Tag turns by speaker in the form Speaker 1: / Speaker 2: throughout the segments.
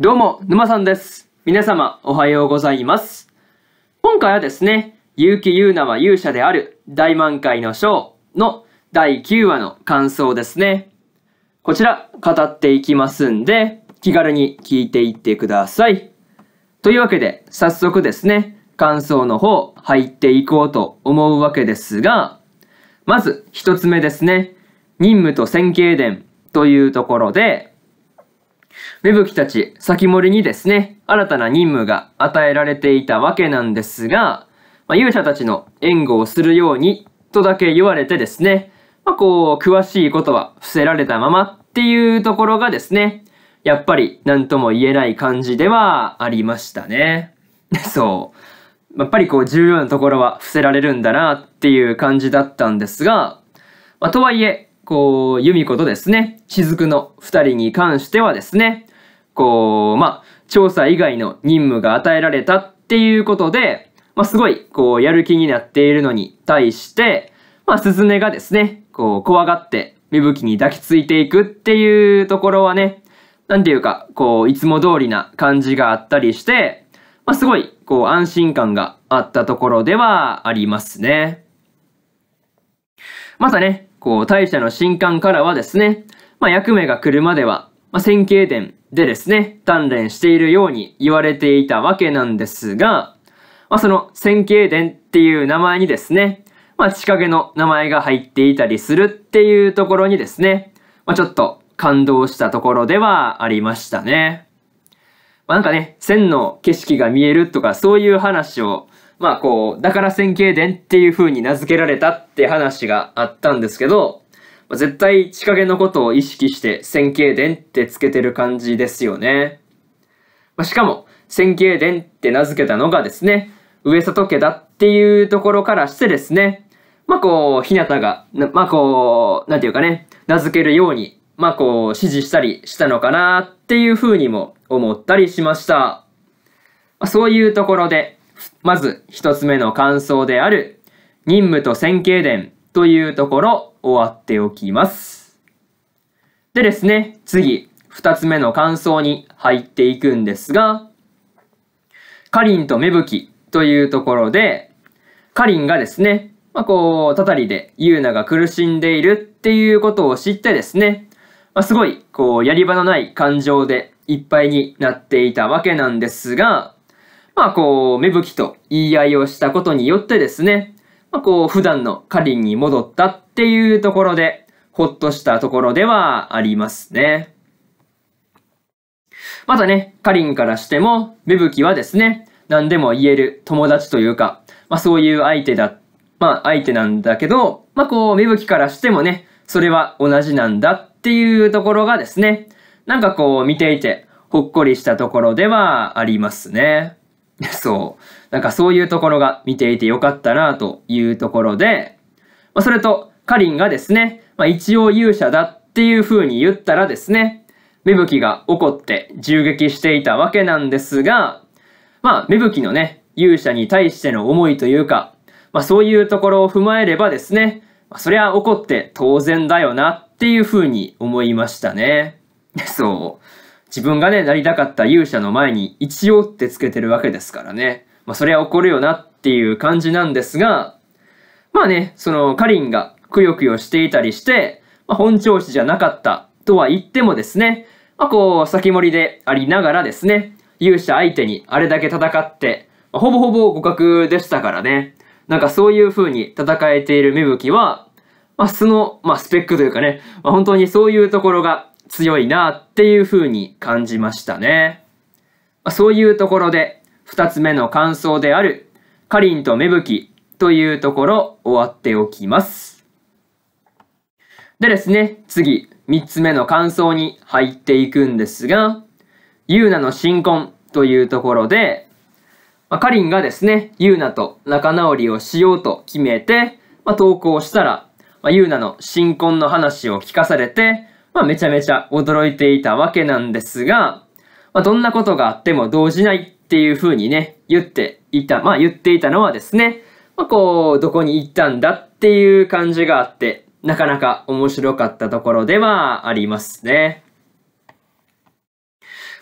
Speaker 1: どうも、沼さんです。皆様、おはようございます。今回はですね、結城優奈は勇者である大満開の章の第9話の感想ですね。こちら、語っていきますんで、気軽に聞いていってください。というわけで、早速ですね、感想の方、入っていこうと思うわけですが、まず、一つ目ですね、任務と線形伝というところで、芽吹たち、先森にですね、新たな任務が与えられていたわけなんですが、まあ、勇者たちの援護をするようにとだけ言われてですね、まあ、こう、詳しいことは伏せられたままっていうところがですね、やっぱり何とも言えない感じではありましたね。そう。やっぱりこう重要なところは伏せられるんだなっていう感じだったんですが、まあ、とはいえ、こう、ユミコとですね、雫の二人に関してはですね、こう、まあ、調査以外の任務が与えられたっていうことで、まあ、すごい、こう、やる気になっているのに対して、まあ、すずがですね、こう、怖がって、芽吹きに抱きついていくっていうところはね、なんていうか、こう、いつも通りな感じがあったりして、まあ、すごい、こう、安心感があったところではありますね。またね、こう、大社の新刊からはですね、まあ、役目が来るまでは、まあ、線形伝でですね、鍛錬しているように言われていたわけなんですが、まあ、その線形伝っていう名前にですね、まあ、地影の名前が入っていたりするっていうところにですね、まあ、ちょっと感動したところではありましたね。まあ、なんかね、線の景色が見えるとかそういう話をまあこう、だから線形伝っていう風に名付けられたって話があったんですけど、まあ、絶対地影のことを意識して線形伝ってつけてる感じですよね。まあ、しかも、線形伝って名付けたのがですね、上里家だっていうところからしてですね、まあこう、ひなたが、まあこう、なんていうかね、名付けるように、まあこう、指示したりしたのかなっていうふうにも思ったりしました。まあ、そういうところで、まず一つ目の感想である任務と線形伝というところ終わっておきます。でですね、次、二つ目の感想に入っていくんですが、かりんと芽吹というところで、カリンがですね、まあ、こう、たたりでゆうなが苦しんでいるっていうことを知ってですね、まあ、すごい、こう、やり場のない感情でいっぱいになっていたわけなんですが、まあこう、芽吹きと言い合いをしたことによってですね、まあこう、普段のリンに戻ったっていうところで、ほっとしたところではありますね。またね、カリンからしても、芽吹きはですね、何でも言える友達というか、まあそういう相手だ、まあ相手なんだけど、まあこう、芽吹きからしてもね、それは同じなんだっていうところがですね、なんかこう見ていてほっこりしたところではありますね。そう。なんかそういうところが見ていてよかったなというところで、まあ、それと、かりんがですね、まあ、一応勇者だっていう風に言ったらですね、芽吹が怒って銃撃していたわけなんですが、まあ、芽吹のね、勇者に対しての思いというか、まあそういうところを踏まえればですね、まあ、そりゃ怒って当然だよなっていう風に思いましたね。そう。自分がね、なりたかった勇者の前に一応ってつけてるわけですからね。まあそりゃ怒るよなっていう感じなんですが、まあね、そのカリンがくよくよしていたりして、まあ、本調子じゃなかったとは言ってもですね、まあこう先盛りでありながらですね、勇者相手にあれだけ戦って、まあ、ほぼほぼ互角でしたからね。なんかそういう風に戦えている芽吹は、まあ、素の、まあ、スペックというかね、まあ、本当にそういうところが強いなっていうふうに感じましたね。まそういうところで2つ目の感想であるかりんと芽吹きというところ終わっておきます。でですね、次3つ目の感想に入っていくんですが、ゆうなの新婚というところで、まあ、かりんがですね、ゆうなと仲直りをしようと決めて、まあ、投稿したら、まあ、ゆうなの新婚の話を聞かされて、まあ、めちゃめちゃ驚いていたわけなんですが、まあ、どんなことがあっても動じないっていうふうにね、言っていた、まあ、言っていたのはですね、まあ、こう、どこに行ったんだっていう感じがあって、なかなか面白かったところではありますね。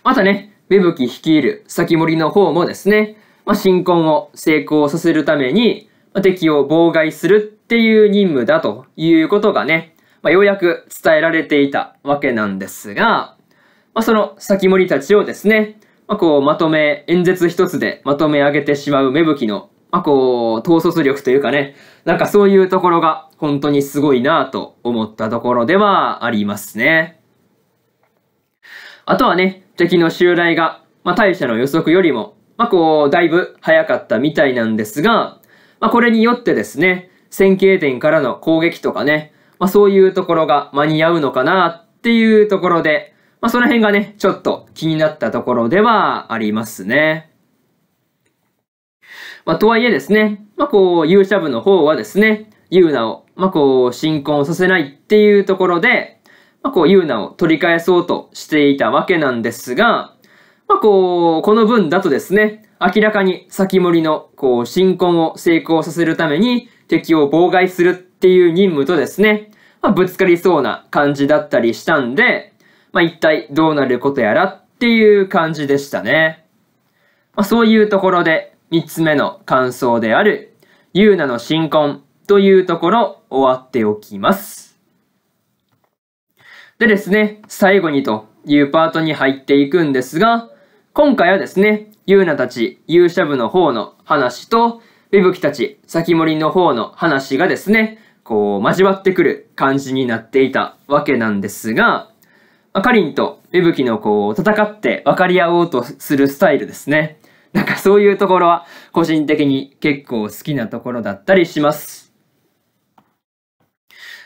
Speaker 1: またね、芽吹率いる先森の方もですね、まあ、新婚を成功させるために、敵を妨害するっていう任務だということがね、まあ、ようやく伝えられていたわけなんですが、まあ、その先森たちをですね、まあ、こうまとめ、演説一つでまとめ上げてしまう芽吹の、まあ、こう、統率力というかね、なんかそういうところが本当にすごいなと思ったところではありますね。あとはね、敵の襲来が、まあ、大社の予測よりも、まあ、こう、だいぶ早かったみたいなんですが、まあ、これによってですね、線形点からの攻撃とかね、まあ、そういうところが間に合うのかなっていうところで、まあ、その辺がね、ちょっと気になったところではありますね。まあ、とはいえですね、まあ、こう、勇者部の方はですね、ユーナを、まあ、こう、進行させないっていうところで、まあ、こう、ユーナを取り返そうとしていたわけなんですが、まあ、こう、この分だとですね、明らかに先森の、こう、進行を成功させるために敵を妨害するっていう任務とですね、まあ、ぶつかりそうな感じだったりしたんで、まあ、一体どうなることやらっていう感じでしたね。まあ、そういうところで、三つ目の感想である、ゆうなの新婚というところ終わっておきます。でですね、最後にというパートに入っていくんですが、今回はですね、ゆうなたち勇者部の方の話と、ビブキたち先森の方の話がですね、こう、交わってくる感じになっていたわけなんですが、まあ、カリンと芽吹のこう、戦って分かり合おうとするスタイルですね。なんかそういうところは個人的に結構好きなところだったりします。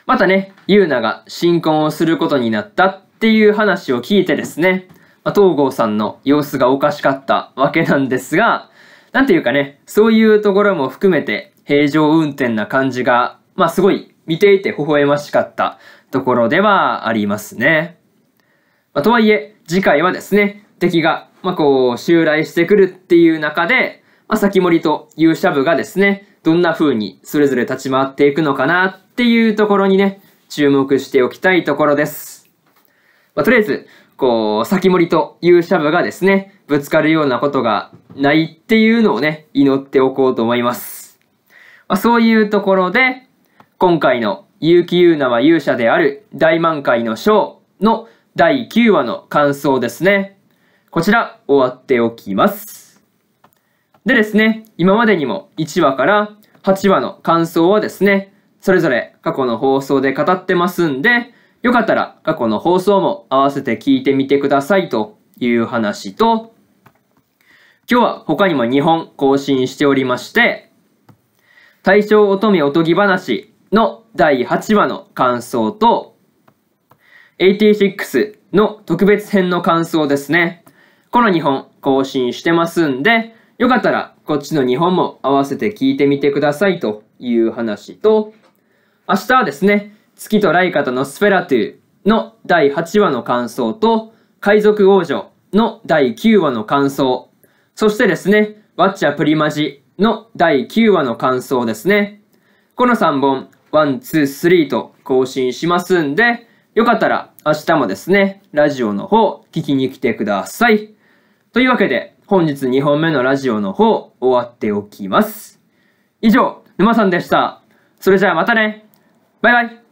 Speaker 1: またね、ユうナが新婚をすることになったっていう話を聞いてですね、まあ、東郷さんの様子がおかしかったわけなんですが、なんていうかね、そういうところも含めて平常運転な感じがまあすごい見ていて微笑ましかったところではありますね。まあ、とはいえ、次回はですね、敵が、まあ、こう、襲来してくるっていう中で、まあ、先森と勇者部がですね、どんな風にそれぞれ立ち回っていくのかなっていうところにね、注目しておきたいところです。まあ、とりあえず、こう、先森と勇者部がですね、ぶつかるようなことがないっていうのをね、祈っておこうと思います。まあ、そういうところで、今回の結城優奈は勇者である大満開の章の第9話の感想ですね。こちら終わっておきます。でですね、今までにも1話から8話の感想はですね、それぞれ過去の放送で語ってますんで、よかったら過去の放送も合わせて聞いてみてくださいという話と、今日は他にも2本更新しておりまして、大正乙女おとぎ話の第8話の感想と、86の特別編の感想ですね。この2本更新してますんで、よかったらこっちの2本も合わせて聞いてみてくださいという話と、明日はですね、月とライカとのスフェラトゥの第8話の感想と、海賊王女の第9話の感想、そしてですね、ワッチャプリマジの第9話の感想ですね。この3本ワン、ツー、スリーと更新しますんで、よかったら明日もですね、ラジオの方聞きに来てください。というわけで、本日2本目のラジオの方終わっておきます。以上、沼さんでした。それじゃあまたね。バイバイ。